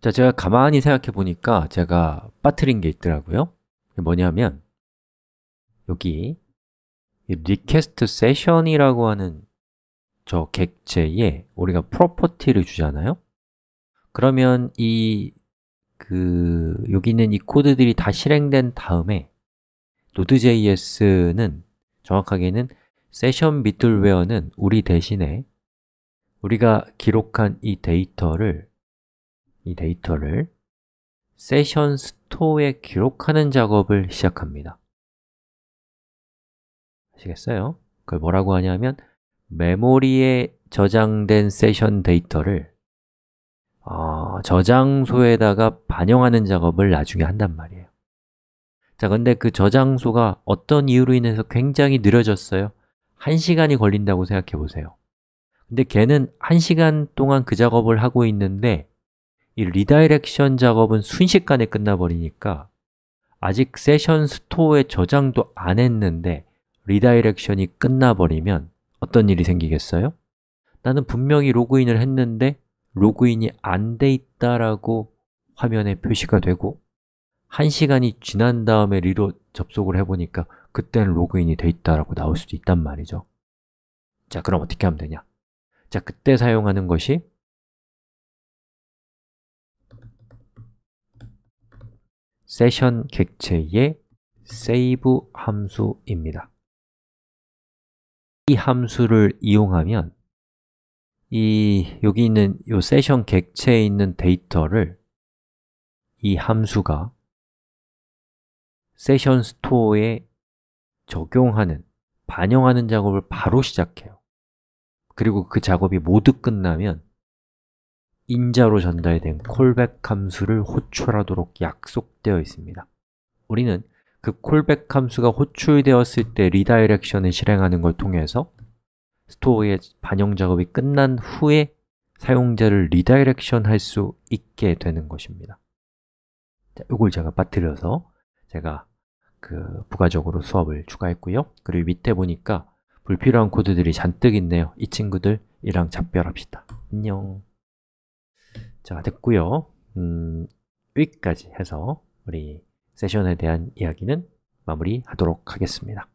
자, 제가 가만히 생각해 보니까 제가 빠뜨린 게 있더라고요 뭐냐면 여기 request session이라고 하는 저 객체에 우리가 property를 주잖아요 그러면 이 그 여기 있는 이 코드들이 다 실행된 다음에 node.js는 정확하게는 session middleware는 우리 대신에 우리가 기록한 이 데이터를 이 데이터를 세션 스토어에 기록하는 작업을 시작합니다 아시겠어요? 그걸 뭐라고 하냐면 메모리에 저장된 세션 데이터를 어, 저장소에다가 반영하는 작업을 나중에 한단 말이에요 자, 근데 그 저장소가 어떤 이유로 인해서 굉장히 느려졌어요 1시간이 걸린다고 생각해 보세요 근데 걔는 1시간 동안 그 작업을 하고 있는데 이 리다이렉션 작업은 순식간에 끝나버리니까 아직 세션 스토어에 저장도 안 했는데 리다이렉션이 끝나버리면 어떤 일이 생기겠어요? 나는 분명히 로그인을 했는데 로그인이 안 돼 있다라고 화면에 표시가 되고 1시간이 지난 다음에 리로 접속을 해보니까 그때는 로그인이 돼 있다라고 나올 수도 있단 말이죠 자, 그럼 어떻게 하면 되냐? 자, 그때 사용하는 것이 세션 객체의 save 함수입니다. 이 함수를 이용하면 이 여기 있는 이 세션 객체에 있는 데이터를 이 함수가 세션 스토어에 적용하는, 반영하는 작업을 바로 시작해요. 그리고 그 작업이 모두 끝나면 인자로 전달된 콜백 함수를 호출하도록 약속되어 있습니다 우리는 그 콜백 함수가 호출되었을 때 리다이렉션을 실행하는 걸 통해서 스토어의 반영 작업이 끝난 후에 사용자를 리다이렉션 할 수 있게 되는 것입니다 자, 이걸 제가 빠뜨려서 제가 그 부가적으로 수업을 추가했고요 그리고 밑에 보니까 불필요한 코드들이 잔뜩 있네요 이 친구들이랑 작별합시다 안녕 자, 됐고요. 음, 여기까지 해서 우리 세션에 대한 이야기는 마무리하도록 하겠습니다.